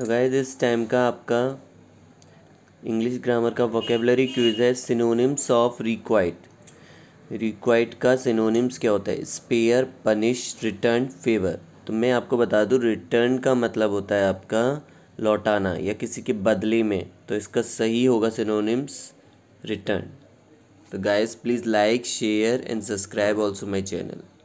तो गाइज इस टाइम का आपका इंग्लिश ग्रामर का वोकेबलरी क्यूज है सिनोनिम्स ऑफ रिक्वाइट रिक्वाइट का सिनोनिम्स क्या होता है स्पेयर पनिश रिटर्न फेवर तो मैं आपको बता दूँ रिटर्न का मतलब होता है आपका लौटाना या किसी के बदले में तो इसका सही होगा सिनोनिम्स रिटर्न तो guys please like share and subscribe also my channel